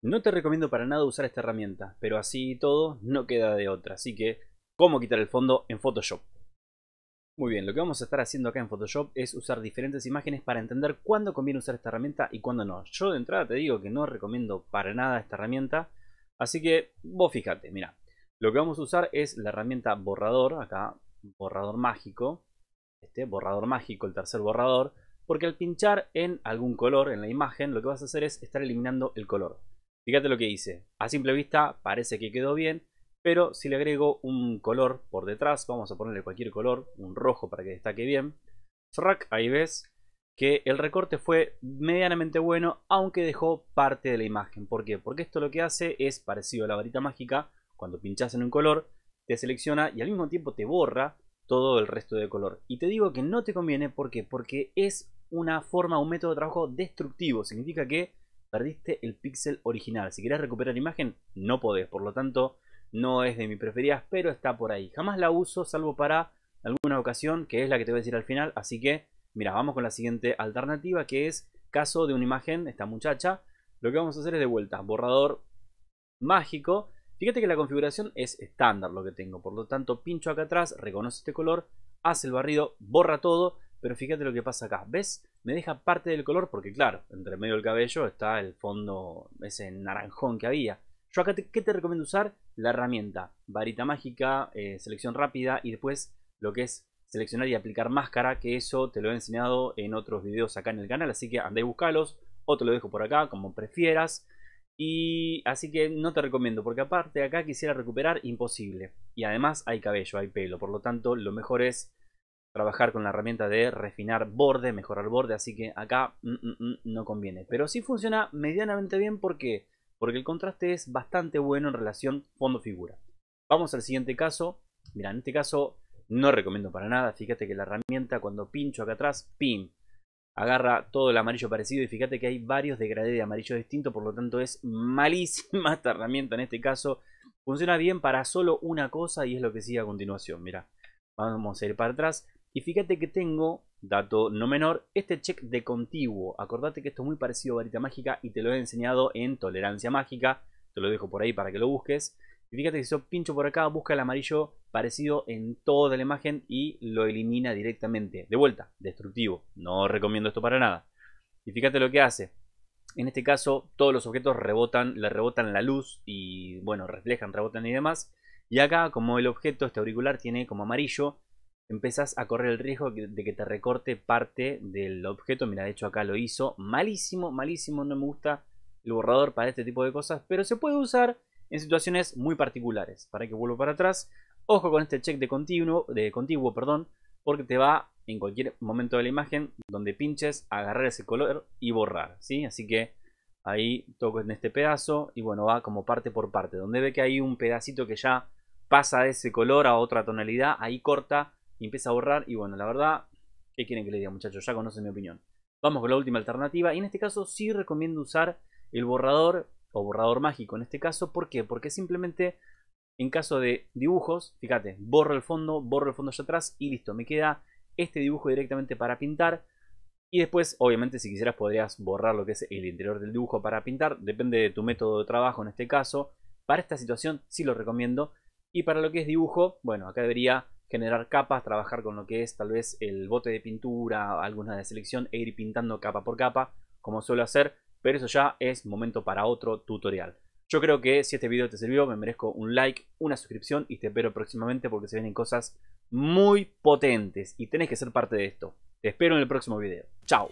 No te recomiendo para nada usar esta herramienta, pero así y todo no queda de otra, así que cómo quitar el fondo en Photoshop. Muy bien, lo que vamos a estar haciendo acá en Photoshop es usar diferentes imágenes para entender cuándo conviene usar esta herramienta y cuándo no. Yo de entrada te digo que no recomiendo para nada esta herramienta, así que vos fíjate, mira, lo que vamos a usar es la herramienta borrador, acá borrador mágico, este borrador mágico, el tercer borrador, porque al pinchar en algún color en la imagen, lo que vas a hacer es estar eliminando el color. Fíjate lo que hice. A simple vista parece que quedó bien, pero si le agrego un color por detrás, vamos a ponerle cualquier color, un rojo para que destaque bien. frac, ahí ves que el recorte fue medianamente bueno, aunque dejó parte de la imagen. ¿Por qué? Porque esto lo que hace es parecido a la varita mágica. Cuando pinchas en un color, te selecciona y al mismo tiempo te borra todo el resto de color. Y te digo que no te conviene, ¿por qué? Porque es una forma, un método de trabajo destructivo. Significa que perdiste el píxel original. Si quieres recuperar imagen, no podés. Por lo tanto, no es de mi preferidas, pero está por ahí. Jamás la uso, salvo para alguna ocasión, que es la que te voy a decir al final. Así que, mira, vamos con la siguiente alternativa, que es caso de una imagen, esta muchacha. Lo que vamos a hacer es de vuelta, borrador mágico. Fíjate que la configuración es estándar lo que tengo. Por lo tanto, pincho acá atrás, reconoce este color, hace el barrido, borra todo. Pero fíjate lo que pasa acá. ¿Ves? Me deja parte del color porque, claro, entre medio del cabello está el fondo, ese naranjón que había. Yo acá, ¿qué te recomiendo usar? La herramienta, varita mágica, eh, selección rápida y después lo que es seleccionar y aplicar máscara, que eso te lo he enseñado en otros videos acá en el canal, así que andá y búscalos. o te lo dejo por acá, como prefieras. Y así que no te recomiendo, porque aparte acá quisiera recuperar imposible. Y además hay cabello, hay pelo, por lo tanto lo mejor es trabajar con la herramienta de refinar borde, mejorar borde, así que acá mm, mm, mm, no conviene. Pero sí funciona medianamente bien porque porque el contraste es bastante bueno en relación fondo-figura. Vamos al siguiente caso. Mira, en este caso no recomiendo para nada. Fíjate que la herramienta cuando pincho acá atrás, pin, agarra todo el amarillo parecido y fíjate que hay varios degradés de amarillo distinto, por lo tanto es malísima esta herramienta en este caso. Funciona bien para solo una cosa y es lo que sigue a continuación. Mira, vamos a ir para atrás. Y fíjate que tengo, dato no menor, este check de contiguo. Acordate que esto es muy parecido a varita mágica y te lo he enseñado en tolerancia mágica. Te lo dejo por ahí para que lo busques. Y fíjate que si yo pincho por acá, busca el amarillo parecido en toda la imagen y lo elimina directamente. De vuelta, destructivo. No recomiendo esto para nada. Y fíjate lo que hace. En este caso, todos los objetos rebotan, le rebotan la luz y, bueno, reflejan, rebotan y demás. Y acá, como el objeto, este auricular, tiene como amarillo, empezas a correr el riesgo de que te recorte parte del objeto. Mira, de hecho acá lo hizo. Malísimo, malísimo, no me gusta el borrador para este tipo de cosas, pero se puede usar en situaciones muy particulares. Para que vuelva para atrás, ojo con este check de continuo, de contiguo, perdón, porque te va en cualquier momento de la imagen donde pinches agarrar ese color y borrar, ¿sí? Así que ahí toco en este pedazo y bueno, va como parte por parte. Donde ve que hay un pedacito que ya pasa de ese color a otra tonalidad, ahí corta empieza a borrar Y bueno, la verdad, ¿qué quieren que le diga, muchachos? Ya conocen mi opinión. Vamos con la última alternativa. Y en este caso sí recomiendo usar el borrador o borrador mágico en este caso. ¿Por qué? Porque simplemente en caso de dibujos, fíjate, borro el fondo, borro el fondo allá atrás y listo. Me queda este dibujo directamente para pintar. Y después, obviamente, si quisieras podrías borrar lo que es el interior del dibujo para pintar. Depende de tu método de trabajo en este caso. Para esta situación sí lo recomiendo. Y para lo que es dibujo, bueno, acá debería generar capas, trabajar con lo que es tal vez el bote de pintura, alguna de selección e ir pintando capa por capa, como suelo hacer, pero eso ya es momento para otro tutorial. Yo creo que si este video te sirvió, me merezco un like, una suscripción y te espero próximamente porque se vienen cosas muy potentes y tenés que ser parte de esto. Te espero en el próximo video. Chao.